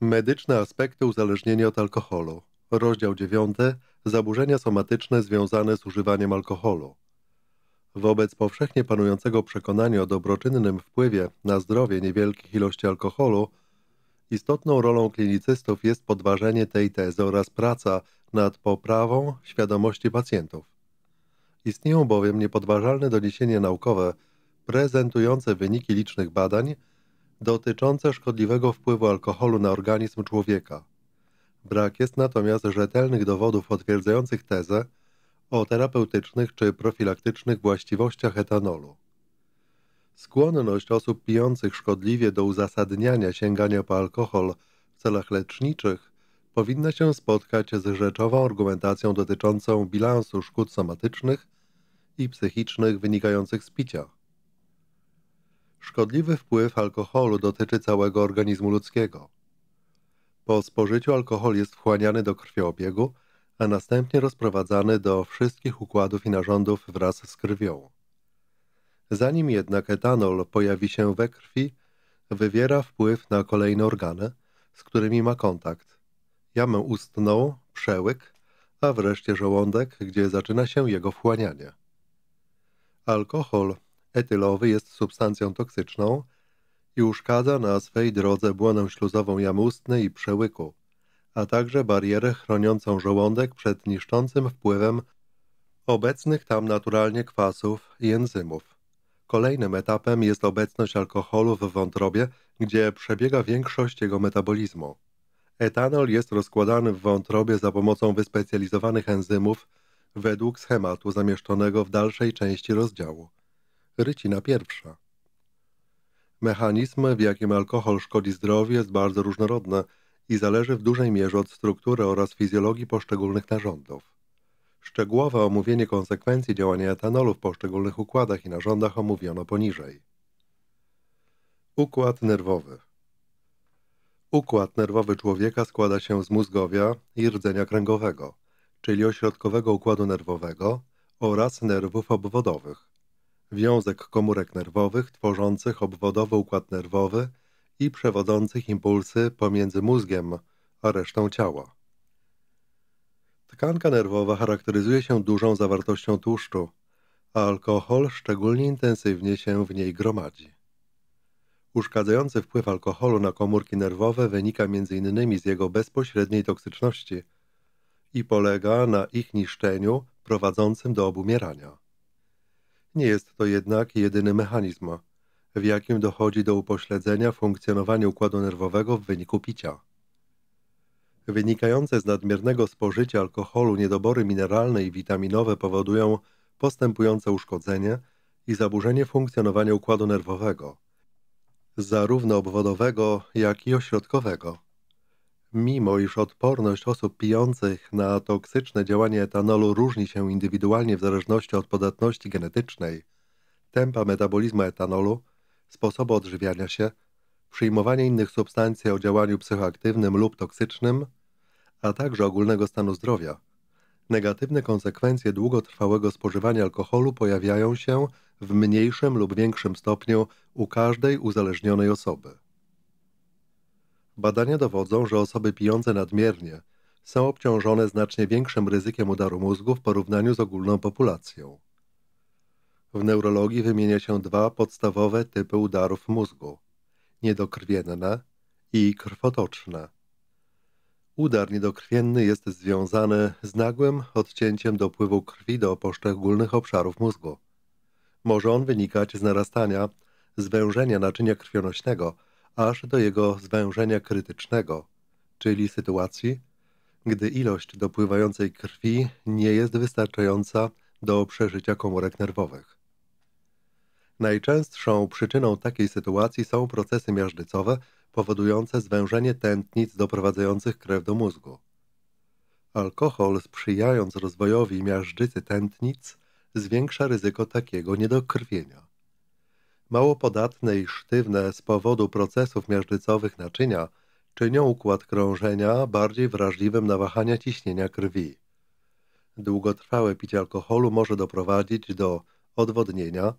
Medyczne aspekty uzależnienia od alkoholu. Rozdział 9. Zaburzenia somatyczne związane z używaniem alkoholu. Wobec powszechnie panującego przekonania o dobroczynnym wpływie na zdrowie niewielkich ilości alkoholu, istotną rolą klinicystów jest podważenie tej tezy oraz praca nad poprawą świadomości pacjentów. Istnieją bowiem niepodważalne doniesienia naukowe prezentujące wyniki licznych badań – dotyczące szkodliwego wpływu alkoholu na organizm człowieka. Brak jest natomiast rzetelnych dowodów potwierdzających tezę o terapeutycznych czy profilaktycznych właściwościach etanolu. Skłonność osób pijących szkodliwie do uzasadniania sięgania po alkohol w celach leczniczych powinna się spotkać z rzeczową argumentacją dotyczącą bilansu szkód somatycznych i psychicznych wynikających z picia. Szkodliwy wpływ alkoholu dotyczy całego organizmu ludzkiego. Po spożyciu alkohol jest wchłaniany do krwioobiegu, a następnie rozprowadzany do wszystkich układów i narządów wraz z krwią. Zanim jednak etanol pojawi się we krwi, wywiera wpływ na kolejne organy, z którymi ma kontakt. Jamę ustną, przełyk, a wreszcie żołądek, gdzie zaczyna się jego wchłanianie. Alkohol etylowy jest substancją toksyczną i uszkadza na swej drodze błonę śluzową jamustny i przełyku, a także barierę chroniącą żołądek przed niszczącym wpływem obecnych tam naturalnie kwasów i enzymów. Kolejnym etapem jest obecność alkoholu w wątrobie, gdzie przebiega większość jego metabolizmu. Etanol jest rozkładany w wątrobie za pomocą wyspecjalizowanych enzymów według schematu zamieszczonego w dalszej części rozdziału rycina pierwsza. Mechanizm, w jakim alkohol szkodzi zdrowiu, jest bardzo różnorodny i zależy w dużej mierze od struktury oraz fizjologii poszczególnych narządów. Szczegółowe omówienie konsekwencji działania etanolu w poszczególnych układach i narządach omówiono poniżej. Układ nerwowy Układ nerwowy człowieka składa się z mózgowia i rdzenia kręgowego, czyli ośrodkowego układu nerwowego oraz nerwów obwodowych wiązek komórek nerwowych tworzących obwodowy układ nerwowy i przewodzących impulsy pomiędzy mózgiem a resztą ciała. Tkanka nerwowa charakteryzuje się dużą zawartością tłuszczu, a alkohol szczególnie intensywnie się w niej gromadzi. Uszkadzający wpływ alkoholu na komórki nerwowe wynika m.in. z jego bezpośredniej toksyczności i polega na ich niszczeniu prowadzącym do obumierania. Nie jest to jednak jedyny mechanizm, w jakim dochodzi do upośledzenia funkcjonowania układu nerwowego w wyniku picia. Wynikające z nadmiernego spożycia alkoholu niedobory mineralne i witaminowe powodują postępujące uszkodzenie i zaburzenie funkcjonowania układu nerwowego, zarówno obwodowego, jak i ośrodkowego. Mimo iż odporność osób pijących na toksyczne działanie etanolu różni się indywidualnie w zależności od podatności genetycznej, tempa metabolizmu etanolu, sposobu odżywiania się, przyjmowania innych substancji o działaniu psychoaktywnym lub toksycznym, a także ogólnego stanu zdrowia, negatywne konsekwencje długotrwałego spożywania alkoholu pojawiają się w mniejszym lub większym stopniu u każdej uzależnionej osoby. Badania dowodzą, że osoby pijące nadmiernie są obciążone znacznie większym ryzykiem udaru mózgu w porównaniu z ogólną populacją. W neurologii wymienia się dwa podstawowe typy udarów mózgu: niedokrwienne i krwotoczne. Udar niedokrwienny jest związany z nagłym odcięciem dopływu krwi do poszczególnych obszarów mózgu. Może on wynikać z narastania zwężenia naczynia krwionośnego aż do jego zwężenia krytycznego, czyli sytuacji, gdy ilość dopływającej krwi nie jest wystarczająca do przeżycia komórek nerwowych. Najczęstszą przyczyną takiej sytuacji są procesy miażdżycowe powodujące zwężenie tętnic doprowadzających krew do mózgu. Alkohol, sprzyjając rozwojowi miażdżycy tętnic, zwiększa ryzyko takiego niedokrwienia. Mało podatne i sztywne z powodu procesów miażdżycowych naczynia czynią układ krążenia bardziej wrażliwym na wahania ciśnienia krwi. Długotrwałe picie alkoholu może doprowadzić do odwodnienia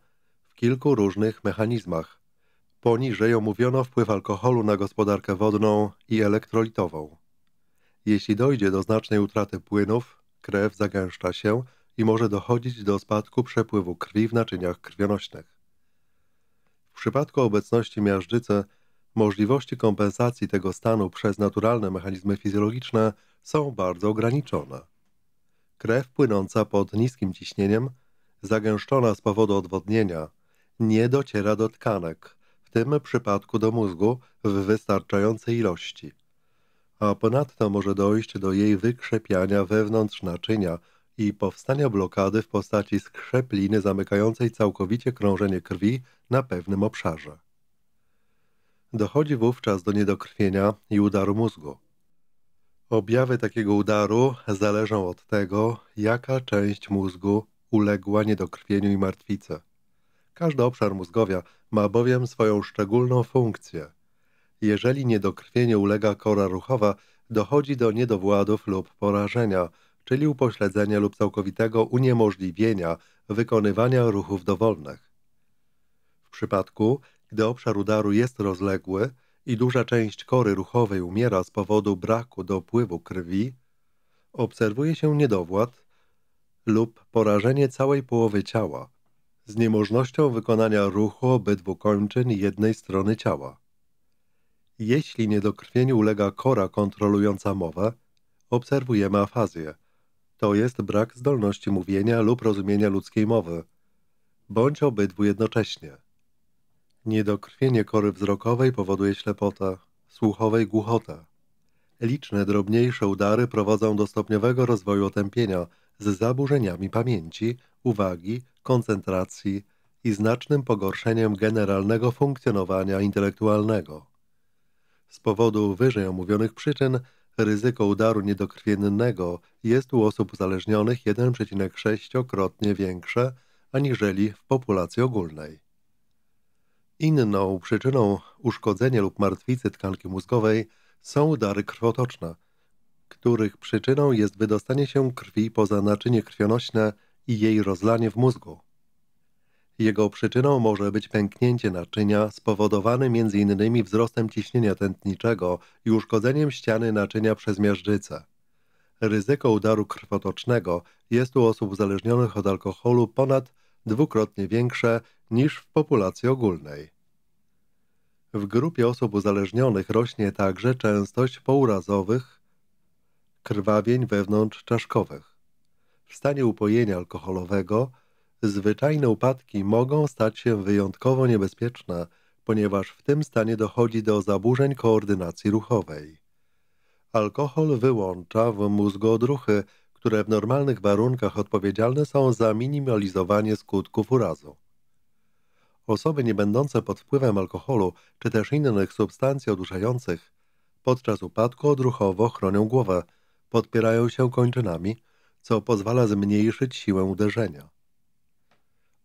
w kilku różnych mechanizmach. Poniżej omówiono wpływ alkoholu na gospodarkę wodną i elektrolitową. Jeśli dojdzie do znacznej utraty płynów, krew zagęszcza się i może dochodzić do spadku przepływu krwi w naczyniach krwionośnych. W przypadku obecności miażdżycy możliwości kompensacji tego stanu przez naturalne mechanizmy fizjologiczne są bardzo ograniczone. Krew płynąca pod niskim ciśnieniem, zagęszczona z powodu odwodnienia, nie dociera do tkanek, w tym przypadku do mózgu w wystarczającej ilości. A ponadto może dojść do jej wykrzepiania wewnątrz naczynia i powstania blokady w postaci skrzepliny zamykającej całkowicie krążenie krwi na pewnym obszarze. Dochodzi wówczas do niedokrwienia i udaru mózgu. Objawy takiego udaru zależą od tego, jaka część mózgu uległa niedokrwieniu i martwicy. Każdy obszar mózgowia ma bowiem swoją szczególną funkcję. Jeżeli niedokrwienie ulega kora ruchowa, dochodzi do niedowładów lub porażenia – czyli upośledzenia lub całkowitego uniemożliwienia wykonywania ruchów dowolnych. W przypadku, gdy obszar udaru jest rozległy i duża część kory ruchowej umiera z powodu braku dopływu krwi, obserwuje się niedowład lub porażenie całej połowy ciała z niemożnością wykonania ruchu obydwu kończyn jednej strony ciała. Jeśli niedokrwieniu ulega kora kontrolująca mowę, obserwujemy afazję – to jest brak zdolności mówienia lub rozumienia ludzkiej mowy, bądź obydwu jednocześnie. Niedokrwienie kory wzrokowej powoduje ślepotę, słuchowej głuchotę. Liczne drobniejsze udary prowadzą do stopniowego rozwoju otępienia z zaburzeniami pamięci, uwagi, koncentracji i znacznym pogorszeniem generalnego funkcjonowania intelektualnego. Z powodu wyżej omówionych przyczyn Ryzyko udaru niedokrwiennego jest u osób uzależnionych 1,6-krotnie większe aniżeli w populacji ogólnej. Inną przyczyną uszkodzenia lub martwicy tkanki mózgowej są udary krwotoczne, których przyczyną jest wydostanie się krwi poza naczynie krwionośne i jej rozlanie w mózgu. Jego przyczyną może być pęknięcie naczynia spowodowane m.in. wzrostem ciśnienia tętniczego i uszkodzeniem ściany naczynia przez miażdżycę. Ryzyko udaru krwotocznego jest u osób uzależnionych od alkoholu ponad dwukrotnie większe niż w populacji ogólnej. W grupie osób uzależnionych rośnie także częstość pourazowych krwawień wewnątrzczaszkowych. W stanie upojenia alkoholowego – zwyczajne upadki mogą stać się wyjątkowo niebezpieczne, ponieważ w tym stanie dochodzi do zaburzeń koordynacji ruchowej. Alkohol wyłącza w mózgu odruchy, które w normalnych warunkach odpowiedzialne są za minimalizowanie skutków urazu. Osoby niebędące pod wpływem alkoholu czy też innych substancji oduszających podczas upadku odruchowo chronią głowę, podpierają się kończynami, co pozwala zmniejszyć siłę uderzenia.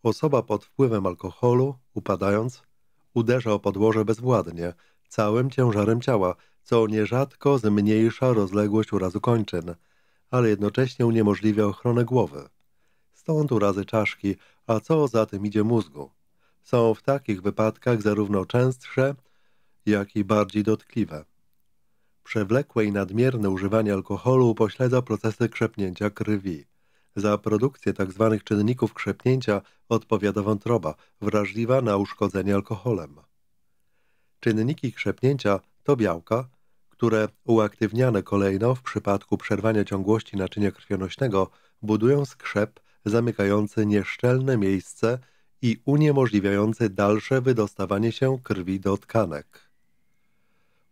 Osoba pod wpływem alkoholu, upadając, uderza o podłoże bezwładnie, całym ciężarem ciała, co nierzadko zmniejsza rozległość urazu kończyn, ale jednocześnie uniemożliwia ochronę głowy. Stąd urazy czaszki, a co za tym idzie mózgu. Są w takich wypadkach zarówno częstsze, jak i bardziej dotkliwe. Przewlekłe i nadmierne używanie alkoholu upośledza procesy krzepnięcia krwi. Za produkcję tzw. Tak czynników krzepnięcia odpowiada wątroba, wrażliwa na uszkodzenie alkoholem. Czynniki krzepnięcia to białka, które uaktywniane kolejno w przypadku przerwania ciągłości naczynia krwionośnego budują skrzep zamykający nieszczelne miejsce i uniemożliwiający dalsze wydostawanie się krwi do tkanek.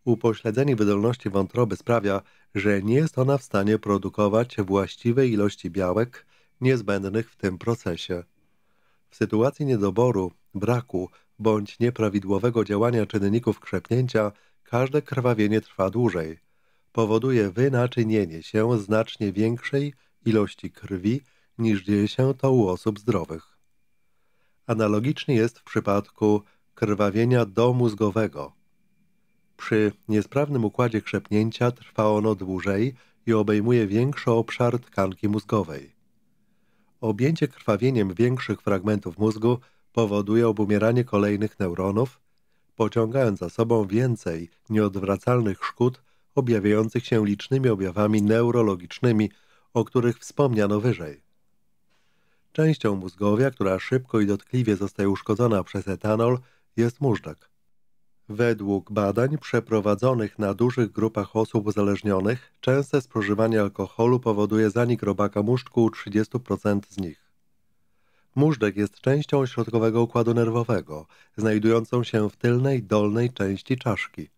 Upośledzenie wydolności wątroby sprawia, że nie jest ona w stanie produkować właściwej ilości białek niezbędnych w tym procesie. W sytuacji niedoboru, braku bądź nieprawidłowego działania czynników krzepnięcia każde krwawienie trwa dłużej. Powoduje wynaczynienie się znacznie większej ilości krwi niż dzieje się to u osób zdrowych. Analogicznie jest w przypadku krwawienia domózgowego – przy niesprawnym układzie krzepnięcia trwa ono dłużej i obejmuje większy obszar tkanki mózgowej. Objęcie krwawieniem większych fragmentów mózgu powoduje obumieranie kolejnych neuronów, pociągając za sobą więcej nieodwracalnych szkód objawiających się licznymi objawami neurologicznymi, o których wspomniano wyżej. Częścią mózgowia, która szybko i dotkliwie zostaje uszkodzona przez etanol, jest móżdżak. Według badań przeprowadzonych na dużych grupach osób uzależnionych, częste spożywanie alkoholu powoduje zanik robaka muszczku u 30% z nich. Móżdżek jest częścią ośrodkowego układu nerwowego, znajdującą się w tylnej, dolnej części czaszki.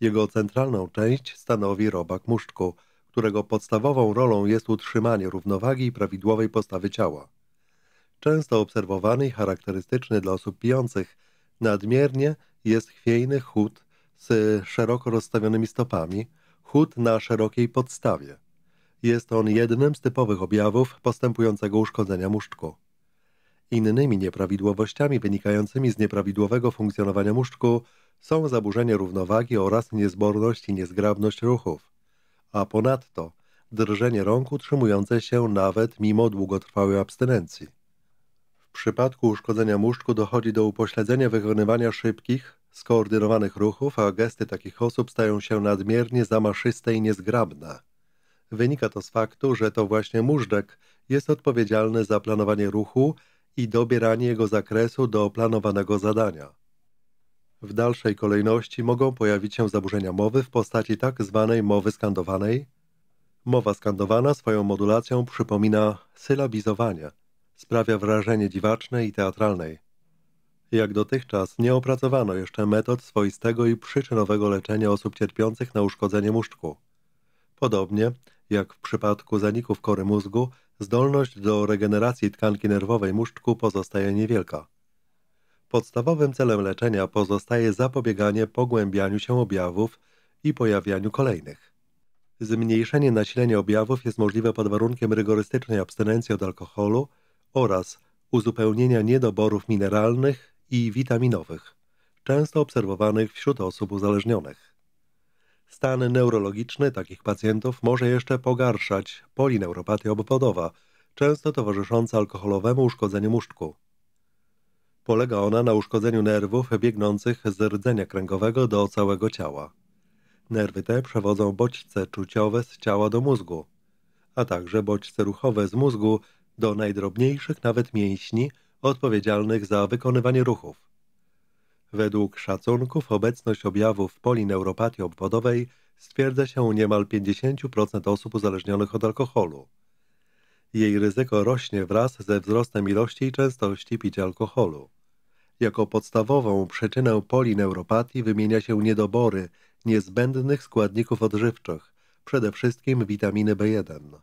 Jego centralną część stanowi robak muszczku, którego podstawową rolą jest utrzymanie równowagi i prawidłowej postawy ciała. Często obserwowany i charakterystyczny dla osób pijących Nadmiernie jest chwiejny chód z szeroko rozstawionymi stopami, chód na szerokiej podstawie. Jest on jednym z typowych objawów postępującego uszkodzenia muszczku. Innymi nieprawidłowościami wynikającymi z nieprawidłowego funkcjonowania muszczku są zaburzenie równowagi oraz niezborność i niezgrabność ruchów, a ponadto drżenie rąk utrzymujące się nawet mimo długotrwałej abstynencji. W przypadku uszkodzenia muszczku dochodzi do upośledzenia wykonywania szybkich, skoordynowanych ruchów, a gesty takich osób stają się nadmiernie zamaszyste i niezgrabne. Wynika to z faktu, że to właśnie muszczek jest odpowiedzialny za planowanie ruchu i dobieranie jego zakresu do planowanego zadania. W dalszej kolejności mogą pojawić się zaburzenia mowy w postaci tak zwanej mowy skandowanej. Mowa skandowana swoją modulacją przypomina sylabizowanie – sprawia wrażenie dziwacznej i teatralnej. Jak dotychczas nie opracowano jeszcze metod swoistego i przyczynowego leczenia osób cierpiących na uszkodzenie muszczku. Podobnie jak w przypadku zaników kory mózgu, zdolność do regeneracji tkanki nerwowej muszczku pozostaje niewielka. Podstawowym celem leczenia pozostaje zapobieganie pogłębianiu się objawów i pojawianiu kolejnych. Zmniejszenie nasilenia objawów jest możliwe pod warunkiem rygorystycznej abstynencji od alkoholu, oraz uzupełnienia niedoborów mineralnych i witaminowych, często obserwowanych wśród osób uzależnionych. Stan neurologiczny takich pacjentów może jeszcze pogarszać polineuropatia obwodowa, często towarzysząca alkoholowemu uszkodzeniu muszczku. Polega ona na uszkodzeniu nerwów biegnących z rdzenia kręgowego do całego ciała. Nerwy te przewodzą bodźce czuciowe z ciała do mózgu, a także bodźce ruchowe z mózgu do najdrobniejszych nawet mięśni odpowiedzialnych za wykonywanie ruchów. Według szacunków obecność objawów polineuropatii obwodowej stwierdza się u niemal 50% osób uzależnionych od alkoholu. Jej ryzyko rośnie wraz ze wzrostem ilości i częstości picia alkoholu. Jako podstawową przyczynę polineuropatii wymienia się niedobory niezbędnych składników odżywczych, przede wszystkim witaminy B1.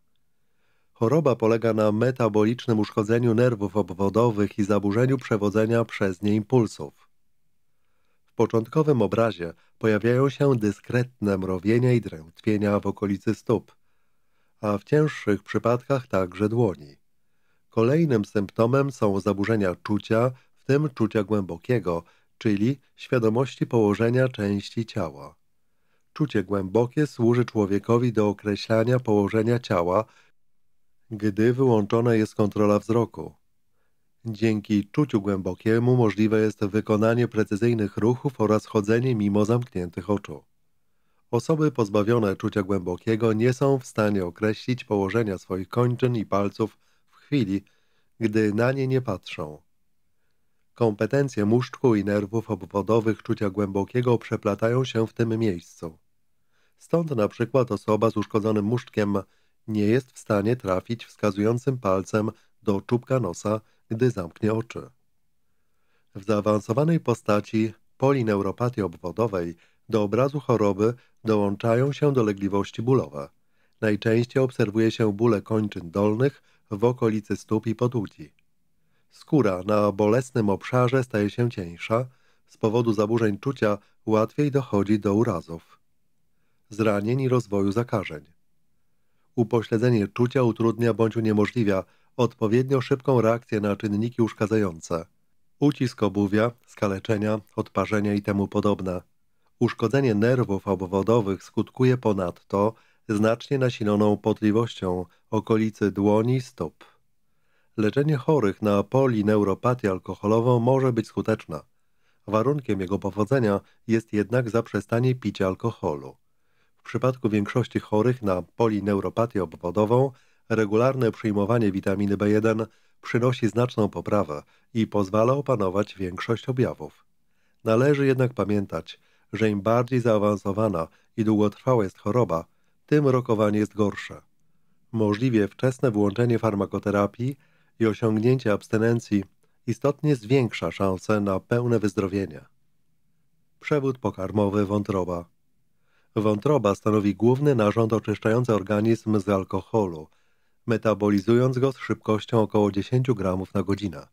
Choroba polega na metabolicznym uszkodzeniu nerwów obwodowych i zaburzeniu przewodzenia przez nie impulsów. W początkowym obrazie pojawiają się dyskretne mrowienia i drętwienia w okolicy stóp, a w cięższych przypadkach także dłoni. Kolejnym symptomem są zaburzenia czucia, w tym czucia głębokiego, czyli świadomości położenia części ciała. Czucie głębokie służy człowiekowi do określania położenia ciała, gdy wyłączona jest kontrola wzroku. Dzięki czuciu głębokiemu możliwe jest wykonanie precyzyjnych ruchów oraz chodzenie mimo zamkniętych oczu. Osoby pozbawione czucia głębokiego nie są w stanie określić położenia swoich kończyn i palców w chwili, gdy na nie nie patrzą. Kompetencje muszczku i nerwów obwodowych czucia głębokiego przeplatają się w tym miejscu. Stąd na przykład osoba z uszkodzonym muszczkiem nie jest w stanie trafić wskazującym palcem do czubka nosa, gdy zamknie oczy. W zaawansowanej postaci polineuropatii obwodowej do obrazu choroby dołączają się dolegliwości bólowe. Najczęściej obserwuje się bóle kończyn dolnych w okolicy stóp i podłudzi. Skóra na bolesnym obszarze staje się cieńsza, z powodu zaburzeń czucia łatwiej dochodzi do urazów, zranień i rozwoju zakażeń. Upośledzenie czucia utrudnia bądź uniemożliwia odpowiednio szybką reakcję na czynniki uszkadzające. Ucisk obuwia, skaleczenia, odparzenia i temu podobne. Uszkodzenie nerwów obwodowych skutkuje ponadto znacznie nasiloną potliwością okolicy dłoni i stóp. Leczenie chorych na polineuropatię alkoholową może być skuteczne. Warunkiem jego powodzenia jest jednak zaprzestanie picia alkoholu. W przypadku większości chorych na polineuropatię obwodową regularne przyjmowanie witaminy B1 przynosi znaczną poprawę i pozwala opanować większość objawów. Należy jednak pamiętać, że im bardziej zaawansowana i długotrwała jest choroba, tym rokowanie jest gorsze. Możliwie wczesne włączenie farmakoterapii i osiągnięcie abstynencji istotnie zwiększa szanse na pełne wyzdrowienie. Przewód pokarmowy wątroba Wątroba stanowi główny narząd oczyszczający organizm z alkoholu, metabolizując go z szybkością około 10 g na godzinę.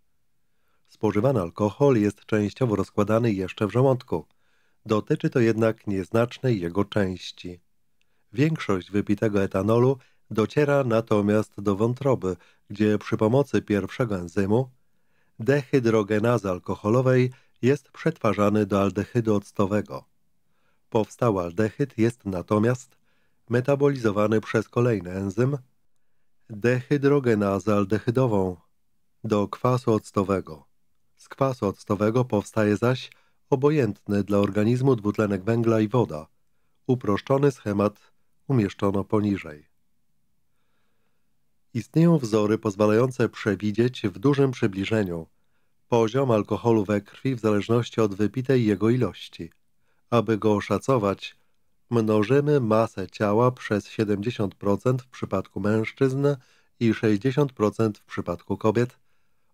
Spożywany alkohol jest częściowo rozkładany jeszcze w żołądku. Dotyczy to jednak nieznacznej jego części. Większość wypitego etanolu dociera natomiast do wątroby, gdzie przy pomocy pierwszego enzymu dehydrogenazy alkoholowej jest przetwarzany do aldehydu octowego. Powstały aldehyd jest natomiast metabolizowany przez kolejny enzym dehydrogenazę aldehydową do kwasu octowego. Z kwasu octowego powstaje zaś obojętny dla organizmu dwutlenek węgla i woda. Uproszczony schemat umieszczono poniżej. Istnieją wzory pozwalające przewidzieć w dużym przybliżeniu poziom alkoholu we krwi w zależności od wypitej jego ilości – aby go oszacować, mnożymy masę ciała przez 70% w przypadku mężczyzn i 60% w przypadku kobiet,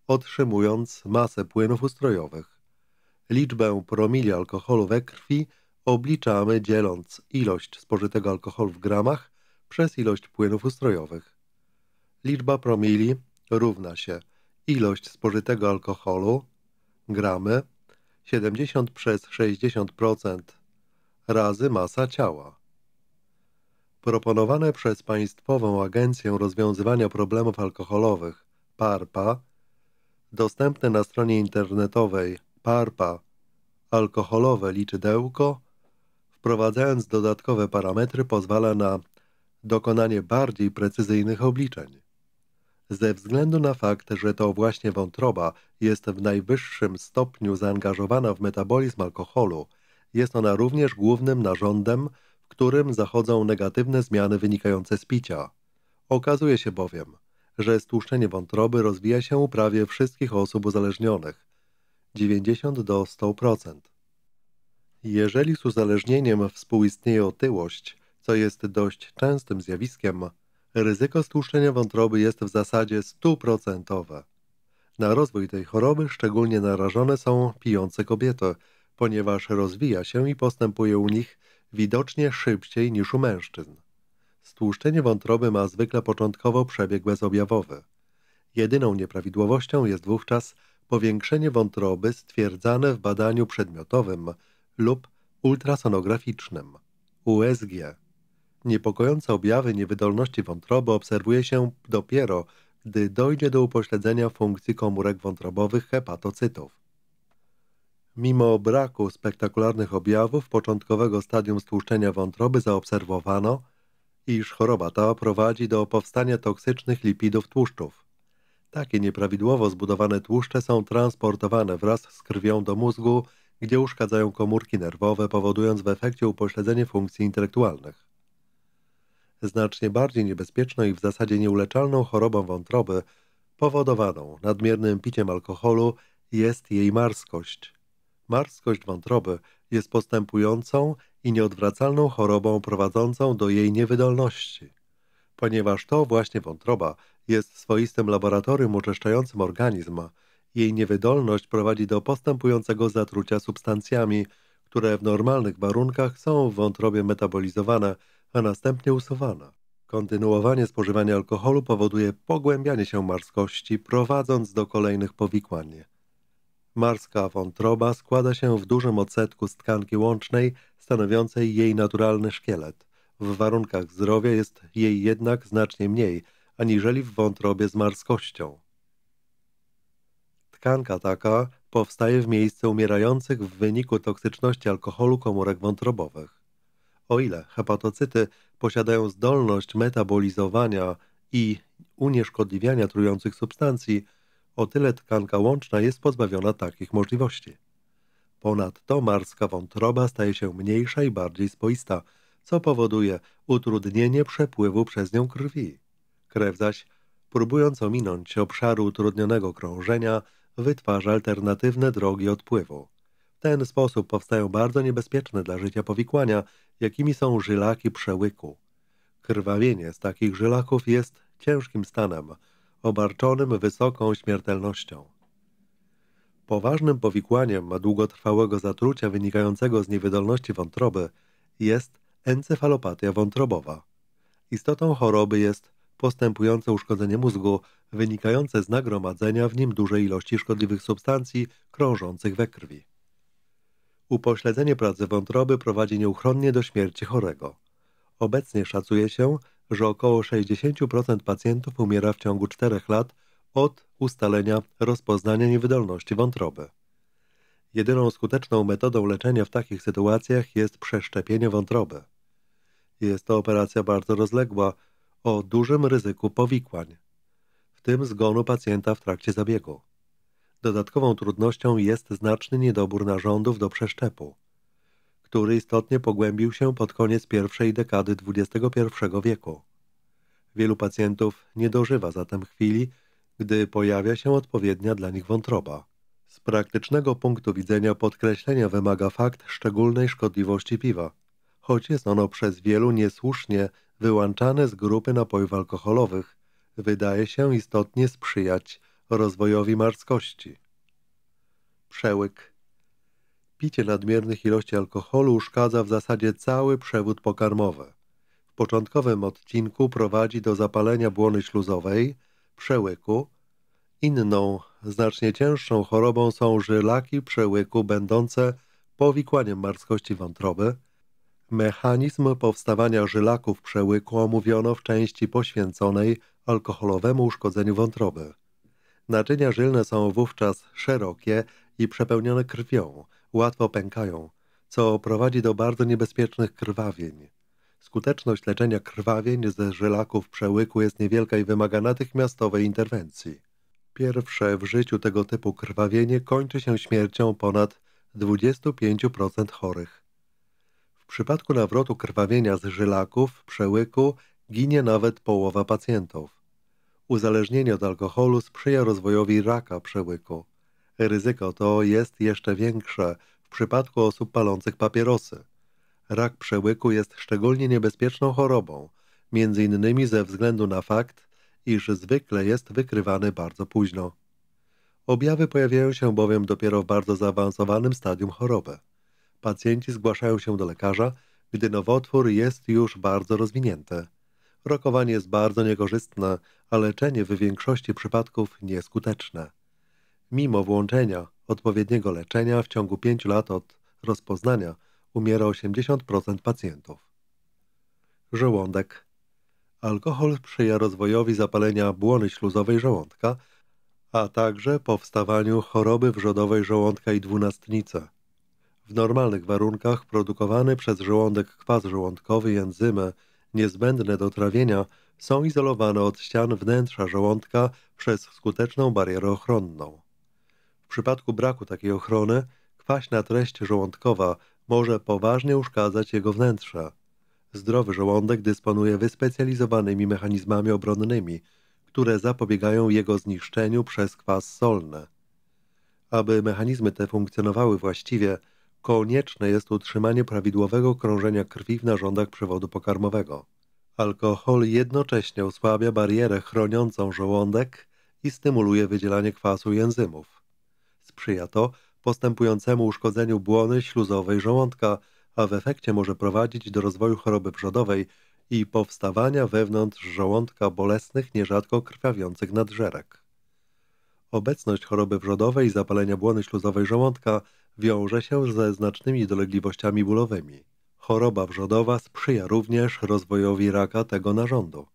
otrzymując masę płynów ustrojowych. Liczbę promili alkoholu we krwi obliczamy dzieląc ilość spożytego alkoholu w gramach przez ilość płynów ustrojowych. Liczba promili równa się ilość spożytego alkoholu, gramy, 70 przez 60% razy masa ciała. Proponowane przez Państwową Agencję Rozwiązywania Problemów Alkoholowych PARPA dostępne na stronie internetowej PARPA alkoholowe liczydełko wprowadzając dodatkowe parametry pozwala na dokonanie bardziej precyzyjnych obliczeń. Ze względu na fakt, że to właśnie wątroba jest w najwyższym stopniu zaangażowana w metabolizm alkoholu, jest ona również głównym narządem, w którym zachodzą negatywne zmiany wynikające z picia. Okazuje się bowiem, że stłuszczenie wątroby rozwija się u prawie wszystkich osób uzależnionych 90 do 100%. Jeżeli z uzależnieniem współistnieje otyłość, co jest dość częstym zjawiskiem, ryzyko stłuszczenia wątroby jest w zasadzie stuprocentowe. Na rozwój tej choroby szczególnie narażone są pijące kobiety, ponieważ rozwija się i postępuje u nich widocznie szybciej niż u mężczyzn. Stłuszczenie wątroby ma zwykle początkowo przebieg bezobjawowy. Jedyną nieprawidłowością jest wówczas powiększenie wątroby stwierdzane w badaniu przedmiotowym lub ultrasonograficznym USG. Niepokojące objawy niewydolności wątroby obserwuje się dopiero, gdy dojdzie do upośledzenia funkcji komórek wątrobowych hepatocytów. Mimo braku spektakularnych objawów początkowego stadium stłuszczenia wątroby zaobserwowano, iż choroba ta prowadzi do powstania toksycznych lipidów tłuszczów. Takie nieprawidłowo zbudowane tłuszcze są transportowane wraz z krwią do mózgu, gdzie uszkadzają komórki nerwowe, powodując w efekcie upośledzenie funkcji intelektualnych znacznie bardziej niebezpieczną i w zasadzie nieuleczalną chorobą wątroby, powodowaną nadmiernym piciem alkoholu, jest jej marskość. Marskość wątroby jest postępującą i nieodwracalną chorobą prowadzącą do jej niewydolności. Ponieważ to właśnie wątroba jest swoistym laboratorium uczeszczającym organizm, jej niewydolność prowadzi do postępującego zatrucia substancjami, które w normalnych warunkach są w wątrobie metabolizowane – a następnie usuwana. Kontynuowanie spożywania alkoholu powoduje pogłębianie się marskości, prowadząc do kolejnych powikłań. Marska wątroba składa się w dużym odsetku z tkanki łącznej, stanowiącej jej naturalny szkielet. W warunkach zdrowia jest jej jednak znacznie mniej, aniżeli w wątrobie z marskością. Tkanka taka powstaje w miejsce umierających w wyniku toksyczności alkoholu komórek wątrobowych. O ile hepatocyty posiadają zdolność metabolizowania i unieszkodliwiania trujących substancji, o tyle tkanka łączna jest pozbawiona takich możliwości. Ponadto marska wątroba staje się mniejsza i bardziej spoista, co powoduje utrudnienie przepływu przez nią krwi. Krew zaś, próbując ominąć obszaru utrudnionego krążenia, wytwarza alternatywne drogi odpływu. W ten sposób powstają bardzo niebezpieczne dla życia powikłania, jakimi są żylaki przełyku. Krwawienie z takich żylaków jest ciężkim stanem, obarczonym wysoką śmiertelnością. Poważnym powikłaniem długotrwałego zatrucia wynikającego z niewydolności wątroby jest encefalopatia wątrobowa. Istotą choroby jest postępujące uszkodzenie mózgu wynikające z nagromadzenia w nim dużej ilości szkodliwych substancji krążących we krwi. Upośledzenie pracy wątroby prowadzi nieuchronnie do śmierci chorego. Obecnie szacuje się, że około 60% pacjentów umiera w ciągu 4 lat od ustalenia rozpoznania niewydolności wątroby. Jedyną skuteczną metodą leczenia w takich sytuacjach jest przeszczepienie wątroby. Jest to operacja bardzo rozległa, o dużym ryzyku powikłań, w tym zgonu pacjenta w trakcie zabiegu. Dodatkową trudnością jest znaczny niedobór narządów do przeszczepu, który istotnie pogłębił się pod koniec pierwszej dekady XXI wieku. Wielu pacjentów nie dożywa zatem chwili, gdy pojawia się odpowiednia dla nich wątroba. Z praktycznego punktu widzenia podkreślenia wymaga fakt szczególnej szkodliwości piwa, choć jest ono przez wielu niesłusznie wyłączane z grupy napojów alkoholowych, wydaje się istotnie sprzyjać rozwojowi marskości. Przełyk. Picie nadmiernych ilości alkoholu uszkadza w zasadzie cały przewód pokarmowy. W początkowym odcinku prowadzi do zapalenia błony śluzowej, przełyku. Inną, znacznie cięższą chorobą są żylaki przełyku będące powikłaniem marskości wątroby. Mechanizm powstawania żylaków przełyku omówiono w części poświęconej alkoholowemu uszkodzeniu wątroby. Naczynia żylne są wówczas szerokie i przepełnione krwią, łatwo pękają, co prowadzi do bardzo niebezpiecznych krwawień. Skuteczność leczenia krwawień ze żylaków przełyku jest niewielka i wymaga natychmiastowej interwencji. Pierwsze w życiu tego typu krwawienie kończy się śmiercią ponad 25% chorych. W przypadku nawrotu krwawienia z żylaków, przełyku ginie nawet połowa pacjentów. Uzależnienie od alkoholu sprzyja rozwojowi raka przełyku. Ryzyko to jest jeszcze większe w przypadku osób palących papierosy. Rak przełyku jest szczególnie niebezpieczną chorobą, między innymi ze względu na fakt, iż zwykle jest wykrywany bardzo późno. Objawy pojawiają się bowiem dopiero w bardzo zaawansowanym stadium choroby. Pacjenci zgłaszają się do lekarza, gdy nowotwór jest już bardzo rozwinięty. Rokowanie jest bardzo niekorzystne, a leczenie w większości przypadków nieskuteczne. Mimo włączenia odpowiedniego leczenia w ciągu 5 lat od rozpoznania umiera 80% pacjentów. Żołądek Alkohol sprzyja rozwojowi zapalenia błony śluzowej żołądka, a także powstawaniu choroby wrzodowej żołądka i dwunastnicy. W normalnych warunkach produkowany przez żołądek kwas żołądkowy i enzymy niezbędne do trawienia, są izolowane od ścian wnętrza żołądka przez skuteczną barierę ochronną. W przypadku braku takiej ochrony, kwaśna treść żołądkowa może poważnie uszkadzać jego wnętrze. Zdrowy żołądek dysponuje wyspecjalizowanymi mechanizmami obronnymi, które zapobiegają jego zniszczeniu przez kwas solny. Aby mechanizmy te funkcjonowały właściwie, Konieczne jest utrzymanie prawidłowego krążenia krwi w narządach przewodu pokarmowego. Alkohol jednocześnie osłabia barierę chroniącą żołądek i stymuluje wydzielanie kwasu i enzymów. Sprzyja to postępującemu uszkodzeniu błony śluzowej żołądka, a w efekcie może prowadzić do rozwoju choroby wrzodowej i powstawania wewnątrz żołądka bolesnych, nierzadko krwawiących nadżerek. Obecność choroby wrzodowej i zapalenia błony śluzowej żołądka wiąże się ze znacznymi dolegliwościami bólowymi. Choroba wrzodowa sprzyja również rozwojowi raka tego narządu.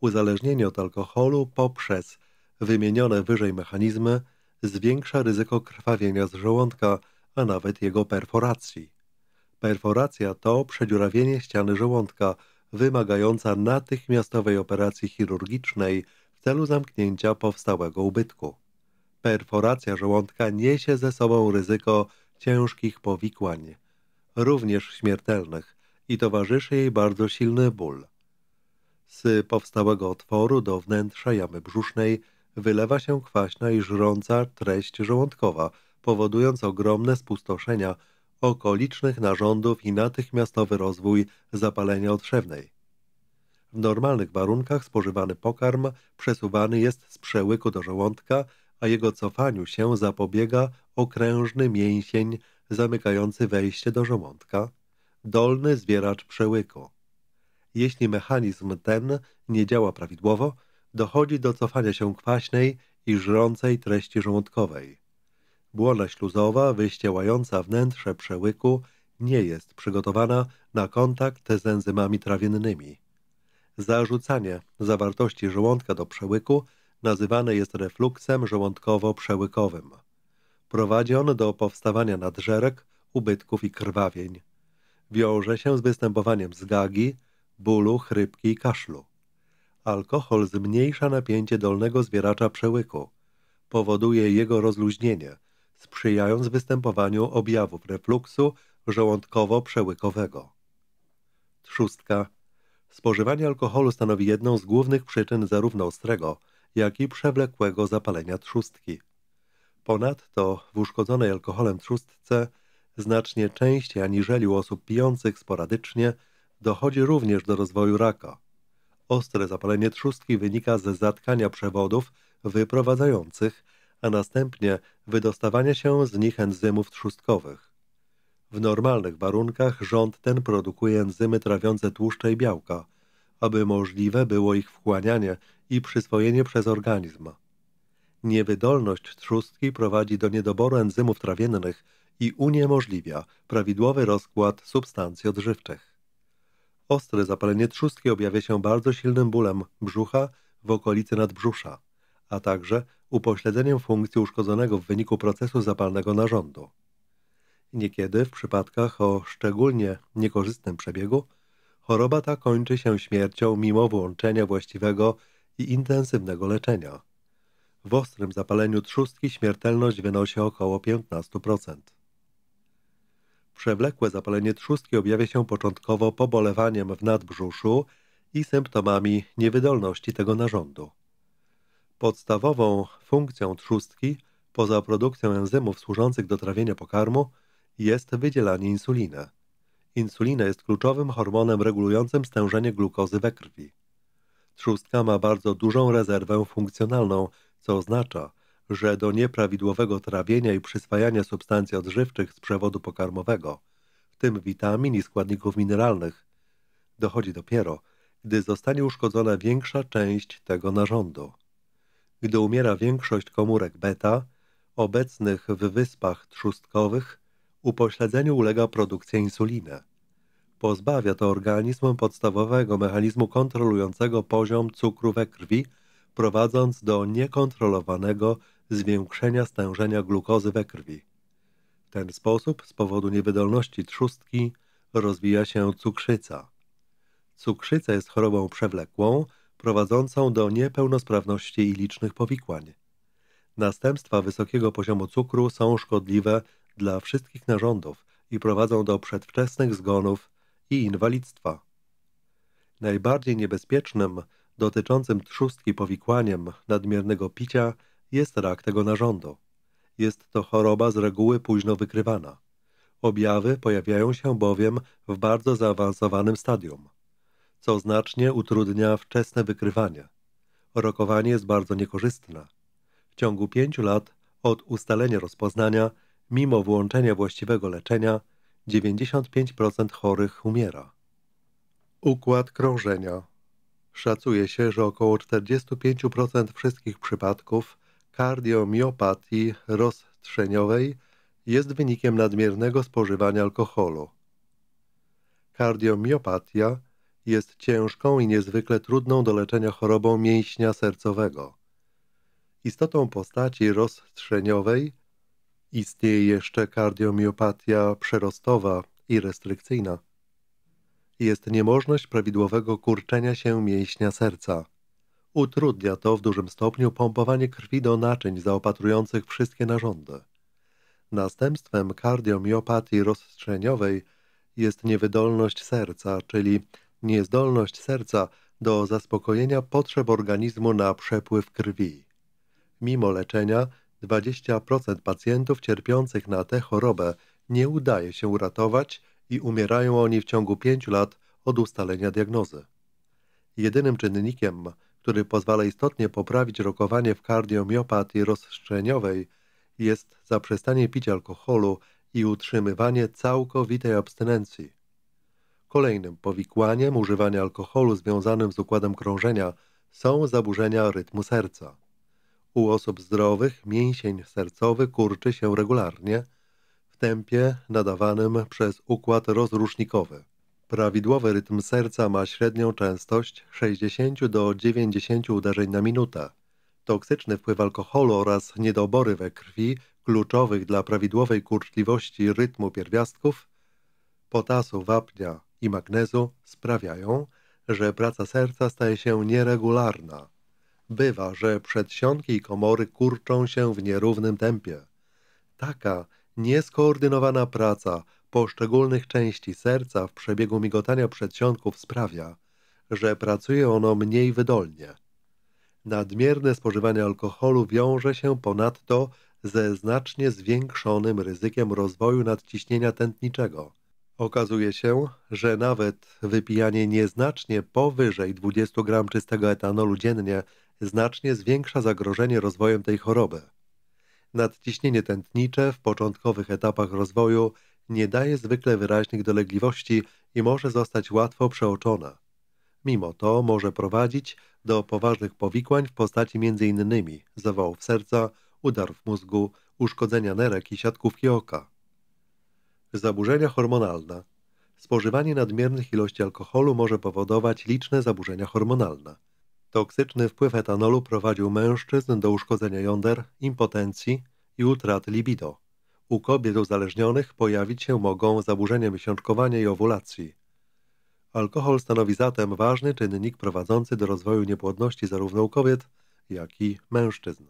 Uzależnienie od alkoholu poprzez wymienione wyżej mechanizmy zwiększa ryzyko krwawienia z żołądka, a nawet jego perforacji. Perforacja to przedziurawienie ściany żołądka, wymagająca natychmiastowej operacji chirurgicznej – celu zamknięcia powstałego ubytku. Perforacja żołądka niesie ze sobą ryzyko ciężkich powikłań, również śmiertelnych, i towarzyszy jej bardzo silny ból. Z powstałego otworu do wnętrza jamy brzusznej wylewa się kwaśna i żrąca treść żołądkowa, powodując ogromne spustoszenia okolicznych narządów i natychmiastowy rozwój zapalenia odszewnej. W normalnych warunkach spożywany pokarm przesuwany jest z przełyku do żołądka, a jego cofaniu się zapobiega okrężny mięsień zamykający wejście do żołądka, dolny zwieracz przełyku. Jeśli mechanizm ten nie działa prawidłowo, dochodzi do cofania się kwaśnej i żrącej treści żołądkowej. Błona śluzowa wyściełająca wnętrze przełyku nie jest przygotowana na kontakt z enzymami trawiennymi. Zarzucanie zawartości żołądka do przełyku nazywane jest refluksem żołądkowo-przełykowym. Prowadzi on do powstawania nadżerek, ubytków i krwawień. Wiąże się z występowaniem zgagi, bólu, chrypki i kaszlu. Alkohol zmniejsza napięcie dolnego zwieracza przełyku, powoduje jego rozluźnienie, sprzyjając występowaniu objawów refluksu żołądkowo-przełykowego. Trzustka Spożywanie alkoholu stanowi jedną z głównych przyczyn zarówno ostrego, jak i przewlekłego zapalenia trzustki. Ponadto w uszkodzonej alkoholem trzustce znacznie częściej aniżeli u osób pijących sporadycznie dochodzi również do rozwoju raka. Ostre zapalenie trzustki wynika ze zatkania przewodów wyprowadzających, a następnie wydostawania się z nich enzymów trzustkowych. W normalnych warunkach rząd ten produkuje enzymy trawiące tłuszcze i białka, aby możliwe było ich wchłanianie i przyswojenie przez organizm. Niewydolność trzustki prowadzi do niedoboru enzymów trawiennych i uniemożliwia prawidłowy rozkład substancji odżywczych. Ostre zapalenie trzustki objawia się bardzo silnym bólem brzucha w okolicy nadbrzusza, a także upośledzeniem funkcji uszkodzonego w wyniku procesu zapalnego narządu. Niekiedy w przypadkach o szczególnie niekorzystnym przebiegu choroba ta kończy się śmiercią mimo włączenia właściwego i intensywnego leczenia. W ostrym zapaleniu trzustki śmiertelność wynosi około 15%. Przewlekłe zapalenie trzustki objawia się początkowo pobolewaniem w nadbrzuszu i symptomami niewydolności tego narządu. Podstawową funkcją trzustki, poza produkcją enzymów służących do trawienia pokarmu, jest wydzielanie insuliny. Insulina jest kluczowym hormonem regulującym stężenie glukozy we krwi. Trzustka ma bardzo dużą rezerwę funkcjonalną, co oznacza, że do nieprawidłowego trawienia i przyswajania substancji odżywczych z przewodu pokarmowego, w tym witamin i składników mineralnych, dochodzi dopiero, gdy zostanie uszkodzona większa część tego narządu. Gdy umiera większość komórek beta, obecnych w wyspach trzustkowych, upośledzeniu ulega produkcja insuliny. Pozbawia to organizm podstawowego mechanizmu kontrolującego poziom cukru we krwi, prowadząc do niekontrolowanego zwiększenia stężenia glukozy we krwi. W ten sposób z powodu niewydolności trzustki rozwija się cukrzyca. Cukrzyca jest chorobą przewlekłą, prowadzącą do niepełnosprawności i licznych powikłań. Następstwa wysokiego poziomu cukru są szkodliwe dla wszystkich narządów i prowadzą do przedwczesnych zgonów i inwalidztwa. Najbardziej niebezpiecznym, dotyczącym trzustki powikłaniem nadmiernego picia jest rak tego narządu. Jest to choroba z reguły późno wykrywana. Objawy pojawiają się bowiem w bardzo zaawansowanym stadium, co znacznie utrudnia wczesne wykrywanie. Rokowanie jest bardzo niekorzystne. W ciągu pięciu lat od ustalenia rozpoznania Mimo włączenia właściwego leczenia, 95% chorych umiera. Układ krążenia. Szacuje się, że około 45% wszystkich przypadków kardiomiopatii roztrzeniowej jest wynikiem nadmiernego spożywania alkoholu. Kardiomiopatia jest ciężką i niezwykle trudną do leczenia chorobą mięśnia sercowego. Istotą postaci roztrzeniowej Istnieje jeszcze kardiomiopatia przerostowa i restrykcyjna. Jest niemożność prawidłowego kurczenia się mięśnia serca. Utrudnia to w dużym stopniu pompowanie krwi do naczyń zaopatrujących wszystkie narządy. Następstwem kardiomiopatii rozstrzeniowej jest niewydolność serca, czyli niezdolność serca do zaspokojenia potrzeb organizmu na przepływ krwi. Mimo leczenia 20% pacjentów cierpiących na tę chorobę nie udaje się uratować i umierają oni w ciągu 5 lat od ustalenia diagnozy. Jedynym czynnikiem, który pozwala istotnie poprawić rokowanie w kardiomiopatii rozszczeniowej jest zaprzestanie picia alkoholu i utrzymywanie całkowitej abstynencji. Kolejnym powikłaniem używania alkoholu związanym z układem krążenia są zaburzenia rytmu serca u osób zdrowych mięsień sercowy kurczy się regularnie w tempie nadawanym przez układ rozrusznikowy. Prawidłowy rytm serca ma średnią częstość 60 do 90 uderzeń na minutę. Toksyczny wpływ alkoholu oraz niedobory we krwi kluczowych dla prawidłowej kurczliwości rytmu pierwiastków, potasu, wapnia i magnezu sprawiają, że praca serca staje się nieregularna. Bywa, że przedsionki i komory kurczą się w nierównym tempie. Taka nieskoordynowana praca poszczególnych części serca w przebiegu migotania przedsionków sprawia, że pracuje ono mniej wydolnie. Nadmierne spożywanie alkoholu wiąże się ponadto ze znacznie zwiększonym ryzykiem rozwoju nadciśnienia tętniczego. Okazuje się, że nawet wypijanie nieznacznie powyżej 20 gram czystego etanolu dziennie znacznie zwiększa zagrożenie rozwojem tej choroby. Nadciśnienie tętnicze w początkowych etapach rozwoju nie daje zwykle wyraźnych dolegliwości i może zostać łatwo przeoczona. Mimo to może prowadzić do poważnych powikłań w postaci m.in. zawałów serca, udarów mózgu, uszkodzenia nerek i siatkówki oka. Zaburzenia hormonalne. Spożywanie nadmiernych ilości alkoholu może powodować liczne zaburzenia hormonalne Toksyczny wpływ etanolu prowadził mężczyzn do uszkodzenia jąder, impotencji i utraty libido. U kobiet uzależnionych pojawić się mogą zaburzenia miesiączkowania i owulacji. Alkohol stanowi zatem ważny czynnik prowadzący do rozwoju niepłodności zarówno u kobiet, jak i mężczyzn.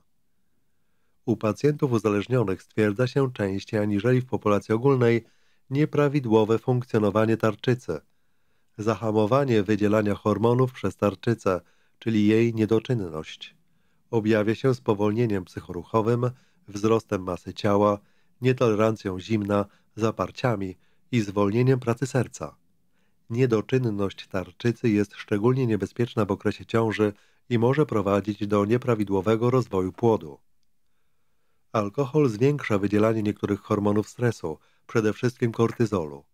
U pacjentów uzależnionych stwierdza się częściej aniżeli w populacji ogólnej nieprawidłowe funkcjonowanie tarczycy, zahamowanie wydzielania hormonów przez tarczycę – czyli jej niedoczynność. Objawia się spowolnieniem psychoruchowym, wzrostem masy ciała, nietolerancją zimna, zaparciami i zwolnieniem pracy serca. Niedoczynność tarczycy jest szczególnie niebezpieczna w okresie ciąży i może prowadzić do nieprawidłowego rozwoju płodu. Alkohol zwiększa wydzielanie niektórych hormonów stresu, przede wszystkim kortyzolu.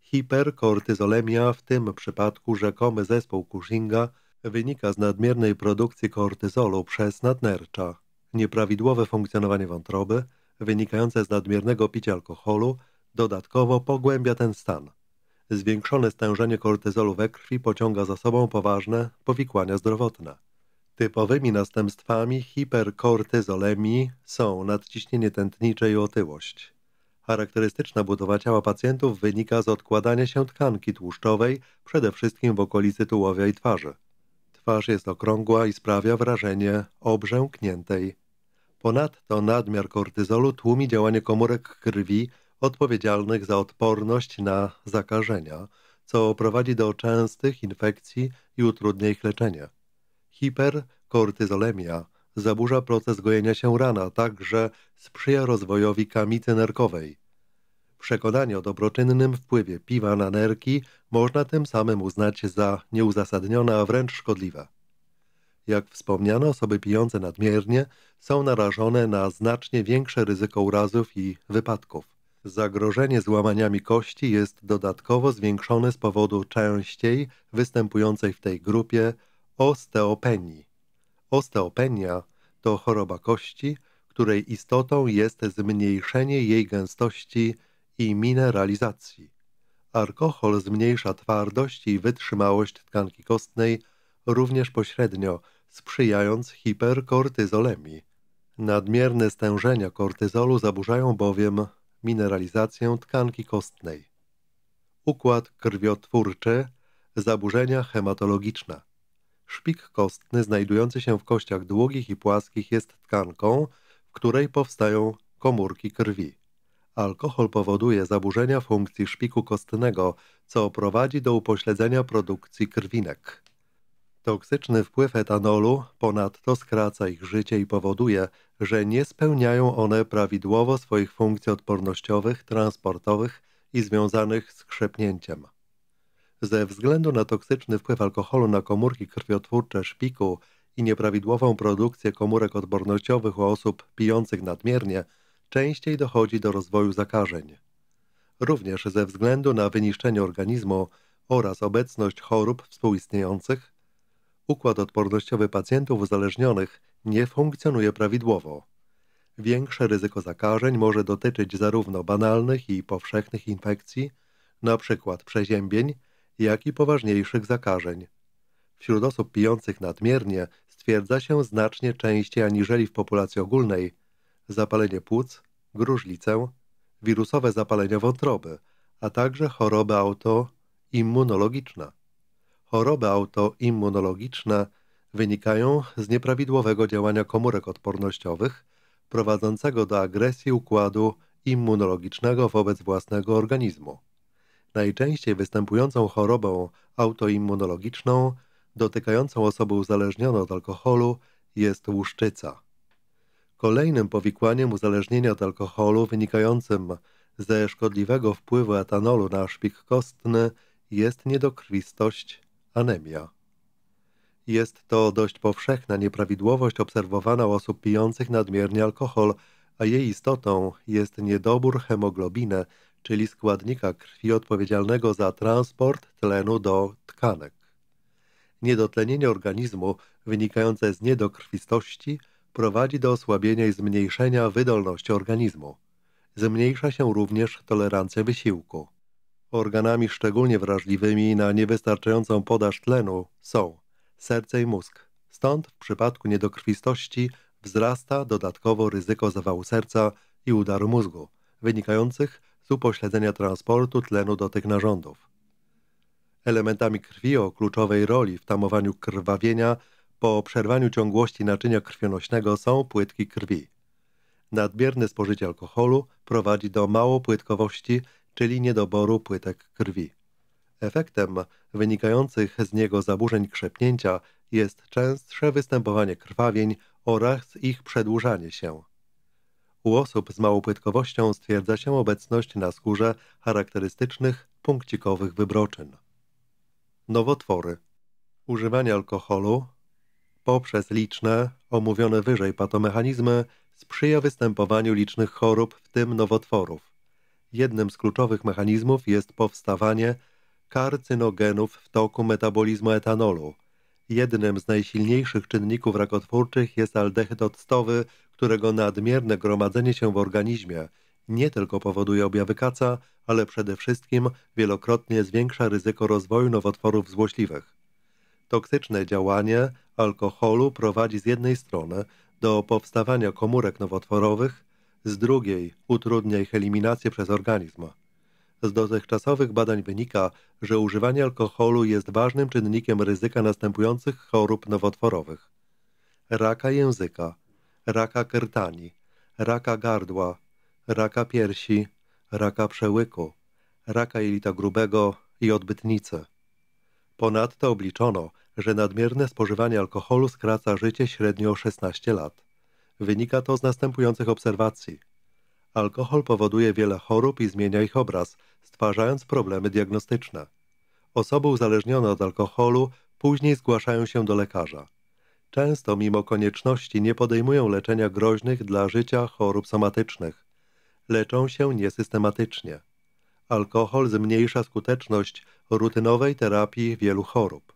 Hiperkortyzolemia, w tym przypadku rzekomy zespół Cushinga, wynika z nadmiernej produkcji kortyzolu przez nadnercza, nieprawidłowe funkcjonowanie wątroby, wynikające z nadmiernego picia alkoholu, dodatkowo pogłębia ten stan. Zwiększone stężenie kortyzolu we krwi pociąga za sobą poważne powikłania zdrowotne. Typowymi następstwami hiperkortyzolemii są nadciśnienie tętnicze i otyłość. Charakterystyczna budowa ciała pacjentów wynika z odkładania się tkanki tłuszczowej, przede wszystkim w okolicy tułowia i twarzy. Twarz jest okrągła i sprawia wrażenie obrzękniętej. Ponadto nadmiar kortyzolu tłumi działanie komórek krwi odpowiedzialnych za odporność na zakażenia, co prowadzi do częstych infekcji i utrudnia ich leczenie. Hiperkortyzolemia zaburza proces gojenia się rana, także sprzyja rozwojowi kamicy nerkowej, Przekonanie o dobroczynnym wpływie piwa na nerki można tym samym uznać za nieuzasadnione, a wręcz szkodliwe. Jak wspomniano, osoby pijące nadmiernie są narażone na znacznie większe ryzyko urazów i wypadków. Zagrożenie złamaniami kości jest dodatkowo zwiększone z powodu częściej występującej w tej grupie osteopenii. Osteopenia to choroba kości, której istotą jest zmniejszenie jej gęstości i mineralizacji. Alkohol zmniejsza twardość i wytrzymałość tkanki kostnej również pośrednio, sprzyjając hiperkortyzolemii. Nadmierne stężenia kortyzolu zaburzają bowiem mineralizację tkanki kostnej. Układ krwiotwórczy, zaburzenia hematologiczne. Szpik kostny znajdujący się w kościach długich i płaskich jest tkanką, w której powstają komórki krwi. Alkohol powoduje zaburzenia funkcji szpiku kostnego, co prowadzi do upośledzenia produkcji krwinek. Toksyczny wpływ etanolu ponadto skraca ich życie i powoduje, że nie spełniają one prawidłowo swoich funkcji odpornościowych, transportowych i związanych z krzepnięciem. Ze względu na toksyczny wpływ alkoholu na komórki krwiotwórcze szpiku i nieprawidłową produkcję komórek odpornościowych u osób pijących nadmiernie – częściej dochodzi do rozwoju zakażeń. Również ze względu na wyniszczenie organizmu oraz obecność chorób współistniejących, układ odpornościowy pacjentów uzależnionych nie funkcjonuje prawidłowo. Większe ryzyko zakażeń może dotyczyć zarówno banalnych i powszechnych infekcji, np. przeziębień, jak i poważniejszych zakażeń. Wśród osób pijących nadmiernie stwierdza się znacznie częściej aniżeli w populacji ogólnej zapalenie płuc, gruźlicę, wirusowe zapalenia wątroby, a także choroby autoimmunologiczne. Choroby autoimmunologiczne wynikają z nieprawidłowego działania komórek odpornościowych, prowadzącego do agresji układu immunologicznego wobec własnego organizmu. Najczęściej występującą chorobą autoimmunologiczną dotykającą osoby uzależnione od alkoholu jest łuszczyca. Kolejnym powikłaniem uzależnienia od alkoholu wynikającym ze szkodliwego wpływu etanolu na szpik kostny jest niedokrwistość, anemia. Jest to dość powszechna nieprawidłowość obserwowana u osób pijących nadmiernie alkohol, a jej istotą jest niedobór hemoglobiny, czyli składnika krwi odpowiedzialnego za transport tlenu do tkanek. Niedotlenienie organizmu wynikające z niedokrwistości – prowadzi do osłabienia i zmniejszenia wydolności organizmu. Zmniejsza się również tolerancja wysiłku. Organami szczególnie wrażliwymi na niewystarczającą podaż tlenu są serce i mózg. Stąd w przypadku niedokrwistości wzrasta dodatkowo ryzyko zawału serca i udaru mózgu, wynikających z upośledzenia transportu tlenu do tych narządów. Elementami krwi o kluczowej roli w tamowaniu krwawienia po przerwaniu ciągłości naczynia krwionośnego są płytki krwi. Nadmierne spożycie alkoholu prowadzi do małopłytkowości, czyli niedoboru płytek krwi. Efektem wynikających z niego zaburzeń krzepnięcia jest częstsze występowanie krwawień oraz ich przedłużanie się. U osób z małopłytkowością stwierdza się obecność na skórze charakterystycznych punkcikowych wybroczyn. Nowotwory Używanie alkoholu, poprzez liczne, omówione wyżej patomechanizmy, sprzyja występowaniu licznych chorób, w tym nowotworów. Jednym z kluczowych mechanizmów jest powstawanie karcynogenów w toku metabolizmu etanolu. Jednym z najsilniejszych czynników rakotwórczych jest aldehyd octowy, którego nadmierne gromadzenie się w organizmie nie tylko powoduje objawy kaca, ale przede wszystkim wielokrotnie zwiększa ryzyko rozwoju nowotworów złośliwych. Toksyczne działanie alkoholu prowadzi z jednej strony do powstawania komórek nowotworowych, z drugiej utrudnia ich eliminację przez organizm. Z dotychczasowych badań wynika, że używanie alkoholu jest ważnym czynnikiem ryzyka następujących chorób nowotworowych: raka języka, raka krtani, raka gardła, raka piersi, raka przełyku, raka jelita grubego i odbytnicy. Ponadto obliczono, że nadmierne spożywanie alkoholu skraca życie średnio o 16 lat. Wynika to z następujących obserwacji. Alkohol powoduje wiele chorób i zmienia ich obraz, stwarzając problemy diagnostyczne. Osoby uzależnione od alkoholu później zgłaszają się do lekarza. Często, mimo konieczności, nie podejmują leczenia groźnych dla życia chorób somatycznych. Leczą się niesystematycznie. Alkohol zmniejsza skuteczność rutynowej terapii wielu chorób.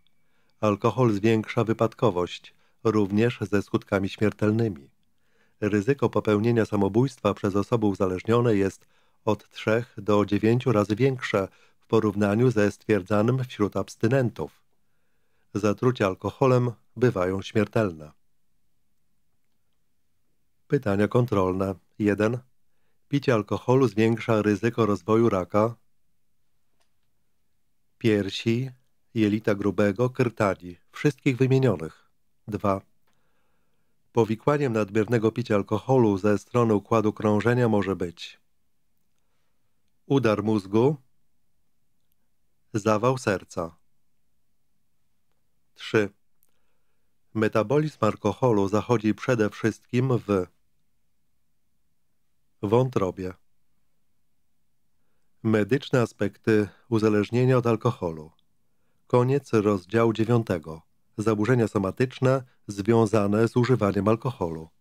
Alkohol zwiększa wypadkowość, również ze skutkami śmiertelnymi. Ryzyko popełnienia samobójstwa przez osoby uzależnione jest od 3 do 9 razy większe w porównaniu ze stwierdzanym wśród abstynentów. Zatrucia alkoholem bywają śmiertelne. Pytania kontrolne. 1. Picie alkoholu zwiększa ryzyko rozwoju raka piersi, jelita grubego, krtani, wszystkich wymienionych. 2. Powikłaniem nadmiernego picia alkoholu ze strony układu krążenia może być udar mózgu, zawał serca. 3. Metabolizm alkoholu zachodzi przede wszystkim w wątrobie. Medyczne aspekty uzależnienia od alkoholu. Koniec rozdziału 9. Zaburzenia somatyczne związane z używaniem alkoholu.